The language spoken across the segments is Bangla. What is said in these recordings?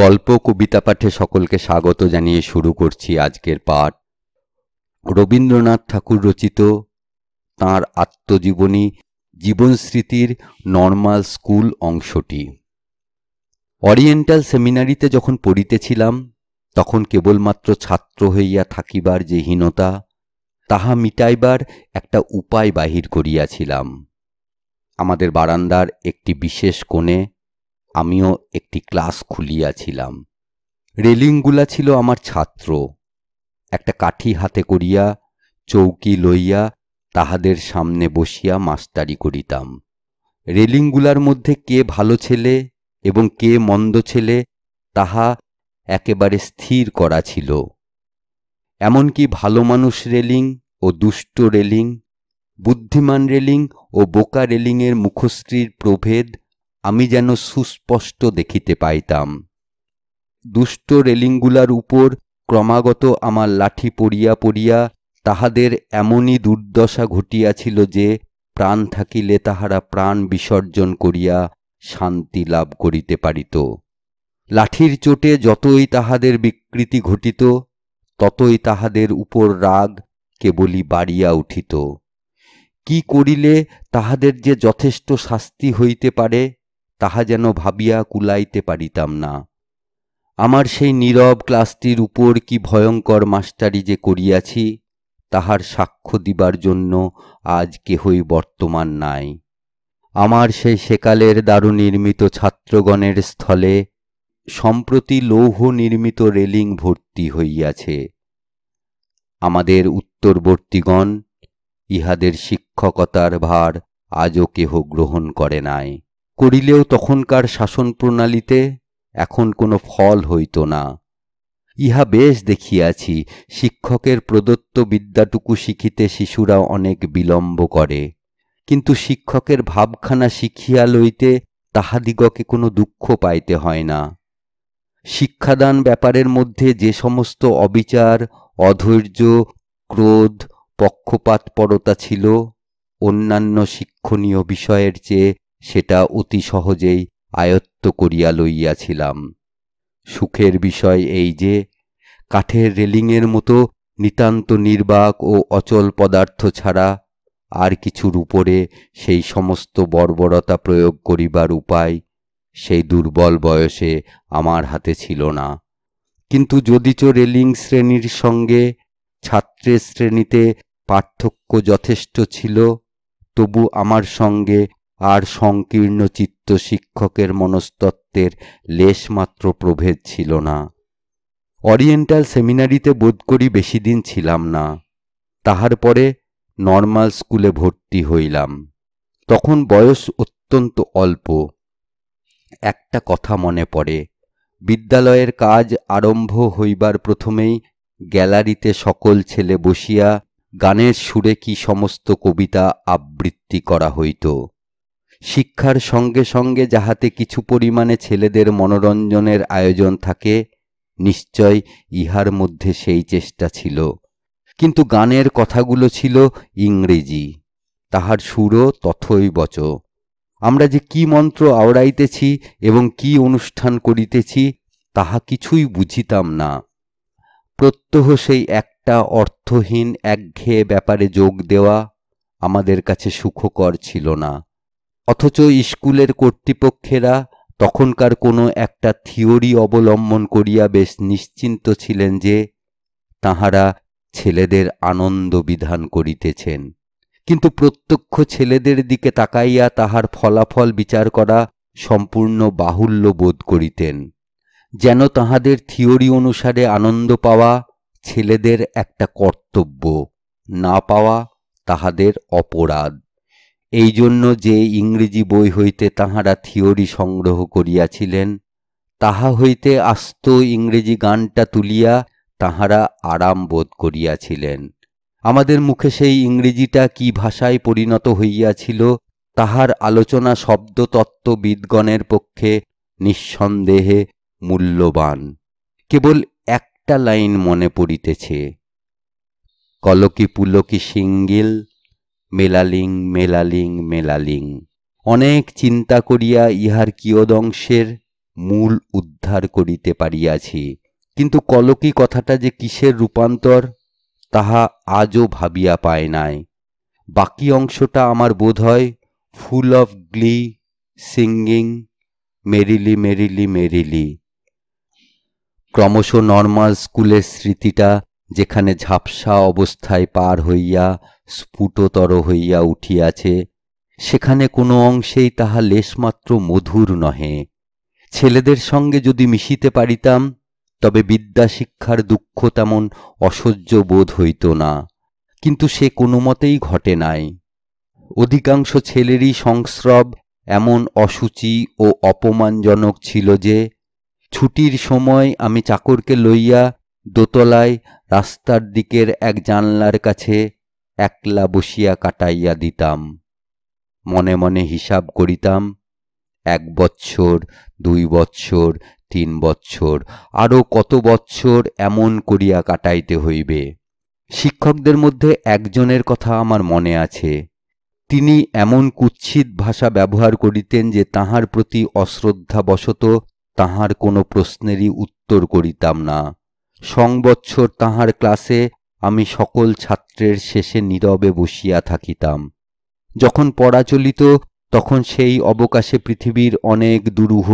গল্প কবিতা পাঠে সকলকে স্বাগত জানিয়ে শুরু করছি আজকের পাঠ রবীন্দ্রনাথ ঠাকুর রচিত তাঁর আত্মজীবনী জীবনস্মৃতির নর্মাল স্কুল অংশটি অরিয়েন্টাল সেমিনারিতে যখন পড়িতেছিলাম তখন কেবলমাত্র ছাত্র হইয়া থাকিবার যে হীনতা তাহা মিটাইবার একটা উপায় বাহির করিয়াছিলাম আমাদের বারান্দার একটি বিশেষ কোণে আমিও একটি ক্লাস খুলিয়াছিলাম রেলিংগুলা ছিল আমার ছাত্র একটা কাঠি হাতে করিয়া চৌকি লইয়া তাহাদের সামনে বসিয়া মাস্টারি করিতাম রেলিংগুলার মধ্যে কে ভালো ছেলে এবং কে মন্দ ছেলে তাহা একেবারে স্থির করা ছিল এমনকি ভালো মানুষ রেলিং ও দুষ্ট রেলিং বুদ্ধিমান রেলিং ও বোকা রেলিংয়ের মুখশ্রীর প্রভেদ আমি যেন সুস্পষ্ট দেখিতে পাইতাম দুষ্ট রেলিংগুলার উপর ক্রমাগত আমার লাঠি পড়িয়া পড়িয়া তাহাদের এমনই দুর্দশা ঘটিয়াছিল যে প্রাণ থাকিলে তাহারা প্রাণ বিসর্জন করিয়া শান্তি লাভ করিতে পারিত লাঠির চোটে যতই তাহাদের বিকৃতি ঘটিত ততই তাহাদের উপর রাগ কেবলই বাড়িয়া উঠিত কি করিলে তাহাদের যে যথেষ্ট শাস্তি হইতে পারে তাহা যেন ভাবিয়া কুলাইতে পারিতাম না আমার সেই নীরব ক্লাসটির উপর কি ভয়ঙ্কর মাস্টারি যে করিয়াছি তাহার সাক্ষ্য দিবার জন্য আজ কেহই বর্তমান নাই আমার সেই সেকালের দারু নির্মিত ছাত্রগণের স্থলে সম্প্রতি লৌহ নির্মিত রেলিং ভর্তি হইয়াছে আমাদের উত্তরবর্তীগণ ইহাদের শিক্ষকতার ভার আজও কেহ গ্রহণ করে নাই করিলেও তখনকার শাসন প্রণালীতে এখন কোনো ফল হইত না ইহা বেশ দেখিয়াছি শিক্ষকের প্রদত্ত বিদ্যাটুকু শিখিতে শিশুরা অনেক বিলম্ব করে কিন্তু শিক্ষকের ভাবখানা শিখিয়া লইতে তাহাদিগকে কোনো দুঃখ পাইতে হয় না শিক্ষাদান ব্যাপারের মধ্যে যে সমস্ত অবিচার অধৈর্য ক্রোধ পক্ষপাতপরতা ছিল অন্যান্য শিক্ষণীয় বিষয়ের চেয়ে সেটা অতি সহজেই আয়ত্ত করিয়া লইয়াছিলাম সুখের বিষয় এই যে কাঠের রেলিংয়ের মতো নিতান্ত নির্বাক ও অচল পদার্থ ছাড়া আর কিছুর উপরে সেই সমস্ত বর্বরতা প্রয়োগ করিবার উপায় সেই দুর্বল বয়সে আমার হাতে ছিল না কিন্তু যদিচ রেলিং শ্রেণীর সঙ্গে ছাত্রের শ্রেণীতে পার্থক্য যথেষ্ট ছিল তবু আমার সঙ্গে আর সংকীর্ণ চিত্ত শিক্ষকের মনস্তত্ত্বের লেশমাত্র প্রভেদ ছিল না অরিয়েন্টাল সেমিনারিতে বোধ করি বেশি দিন ছিলাম না তাহার পরে নর্মাল স্কুলে ভর্তি হইলাম তখন বয়স অত্যন্ত অল্প একটা কথা মনে পড়ে বিদ্যালয়ের কাজ আরম্ভ হইবার প্রথমেই গ্যালারিতে সকল ছেলে বসিয়া গানের সুরে কি সমস্ত কবিতা আবৃত্তি করা হইত শিক্ষার সঙ্গে সঙ্গে যাহাতে কিছু পরিমাণে ছেলেদের মনোরঞ্জনের আয়োজন থাকে নিশ্চয় ইহার মধ্যে সেই চেষ্টা ছিল কিন্তু গানের কথাগুলো ছিল ইংরেজি তাহার সুরও তথই বচ আমরা যে কি মন্ত্র আওড়াইতেছি এবং কি অনুষ্ঠান করিতেছি তাহা কিছুই বুঝিতাম না প্রত্যহ সেই একটা অর্থহীন একঘেয়ে ব্যাপারে যোগ দেওয়া আমাদের কাছে সুখকর ছিল না অথচ স্কুলের কর্তৃপক্ষেরা তখনকার কোনো একটা থিওরি অবলম্বন করিয়া বেশ নিশ্চিন্ত ছিলেন যে তাহারা ছেলেদের আনন্দ বিধান করিতেছেন কিন্তু প্রত্যক্ষ ছেলেদের দিকে তাকাইয়া তাহার ফলাফল বিচার করা সম্পূর্ণ বাহুল্য বোধ করিতেন যেন তাহাদের থিওরি অনুসারে আনন্দ পাওয়া ছেলেদের একটা কর্তব্য না পাওয়া তাহাদের অপরাধ এই জন্য যে ইংরেজি বই হইতে তাহারা থিওরি সংগ্রহ করিয়াছিলেন তাহা হইতে আস্ত ইংরেজি গানটা তুলিয়া তাহারা আরাম বোধ করিয়াছিলেন আমাদের মুখে সেই ইংরেজিটা কি ভাষায় পরিণত হইয়াছিল তাহার আলোচনা শব্দতত্ত্ববিদগণের পক্ষে নিঃসন্দেহে মূল্যবান কেবল একটা লাইন মনে পড়িতেছে কলকি পুলকি সিঙ্গিল মেলালিং মেলালিং মেলালিং অনেক চিন্তা করিয়া ইহার কিয়দংশের মূল উদ্ধার করিতে পারিয়াছি কিন্তু কলকি কথাটা যে কিসের রূপান্তর তাহা আজও ভাবিয়া পায় নাই বাকি অংশটা আমার বোধ হয় full of glee singing merrily merrily merrily ক্রমশ নর্মাল স্কুলের স্মৃতিটা যেখানে ঝাপসা অবস্থায় পার হইয়া স্ফুটতর হইয়া উঠিয়াছে সেখানে কোনো অংশেই তাহা লেশমাত্র মধুর নহে ছেলেদের সঙ্গে যদি মিশিতে পারিতাম তবে বিদ্যা শিক্ষার দুঃখ তেমন অসহ্য বোধ হইত না কিন্তু সে কোনো মতেই ঘটে নাই অধিকাংশ ছেলেরই সংস্রব এমন অসুচি ও অপমানজনক ছিল যে ছুটির সময় আমি চাকরকে লইয়া দোতলায় রাস্তার দিকের এক জানলার কাছে একলা বসিয়া কাটাইয়া দিতাম মনে মনে হিসাব করিতাম এক বৎসর দুই বৎসর তিন বৎসর আরও কত বৎসর এমন করিয়া কাটাইতে হইবে শিক্ষকদের মধ্যে একজনের কথা আমার মনে আছে তিনি এমন কুচ্ছিত ভাষা ব্যবহার করিতেন যে তাহার প্রতি অশ্রদ্ধাবশত তাহার কোনো প্রশ্নেরই উত্তর করিতাম না সংবৎসর তাহার ক্লাসে আমি সকল ছাত্রের শেষে নীরবে বসিয়া থাকিতাম যখন পড়া চলিত তখন সেই অবকাশে পৃথিবীর অনেক দুরূহ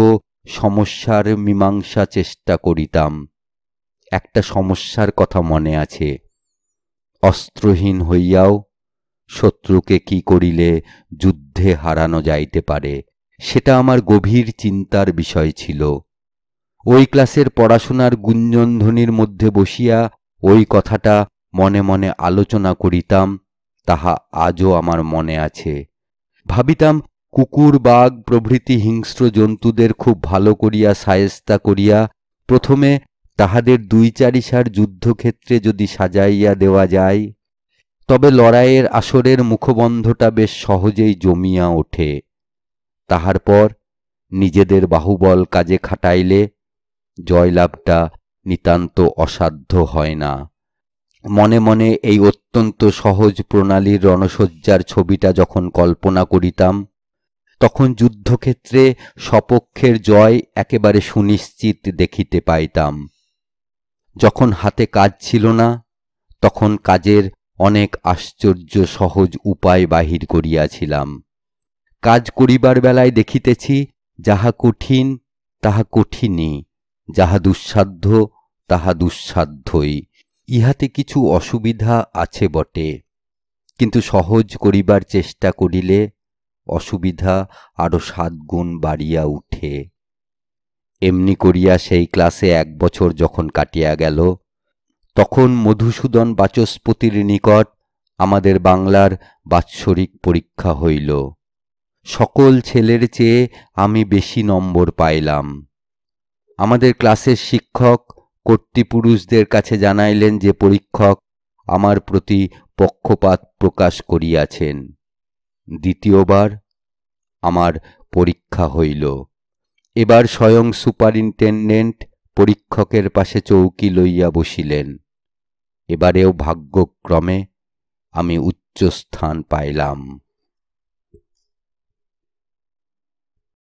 সমস্যার মীমাংসা চেষ্টা করিতাম একটা সমস্যার কথা মনে আছে অস্ত্রহীন হইয়াও শত্রুকে কি করিলে যুদ্ধে হারানো যাইতে পারে সেটা আমার গভীর চিন্তার বিষয় ছিল ওই ক্লাসের পড়াশোনার গুঞ্জনধ্বনির মধ্যে বসিয়া ওই কথাটা মনে মনে আলোচনা করিতাম তাহা আজও আমার মনে আছে ভাবিতাম কুকুর বাঘ প্রভৃতি হিংস্র জন্তুদের খুব ভালো করিয়া সায়েস্তা করিয়া প্রথমে তাহাদের দুই চারিসার যুদ্ধক্ষেত্রে যদি সাজাইয়া দেওয়া যায় তবে লড়াইয়ের আসরের মুখবন্ধটা বেশ সহজেই জমিয়া ওঠে তাহার পর নিজেদের বাহুবল কাজে খাটাইলে জয়লাভটা নিতান্ত অসাধ্য হয় না মনে মনে এই অত্যন্ত সহজ প্রণালীর রণসজ্জার ছবিটা যখন কল্পনা করিতাম তখন যুদ্ধক্ষেত্রে স্বপক্ষের জয় একেবারে সুনিশ্চিত দেখিতে পাইতাম যখন হাতে কাজ ছিল না তখন কাজের অনেক আশ্চর্য সহজ উপায় বাহির করিয়াছিলাম কাজ করিবার বেলায় দেখিতেছি যাহা কঠিন তাহা কঠিনই যাহা দুঃসাধ্য তাহা দুঃসাধ্যই ইহাতে কিছু অসুবিধা আছে বটে কিন্তু সহজ করিবার চেষ্টা করিলে অসুবিধা আরও সাত গুণ বাড়িয়া উঠে এমনি করিয়া সেই ক্লাসে এক বছর যখন কাটিয়া গেল তখন মধুসূদন বাচস্পতির নিকট আমাদের বাংলার বাৎসরিক পরীক্ষা হইল সকল ছেলের চেয়ে আমি বেশি নম্বর পাইলাম আমাদের ক্লাসের শিক্ষক কর্তৃপুরুষদের কাছে জানাইলেন যে পরীক্ষক আমার প্রতি পক্ষপাত প্রকাশ করিয়াছেন দ্বিতীয়বার আমার পরীক্ষা হইল এবার স্বয়ং সুপারিনটেন্ডেন্ট পরীক্ষকের পাশে চৌকি লইয়া বসিলেন এবারেও ভাগ্যক্রমে আমি উচ্চস্থান পাইলাম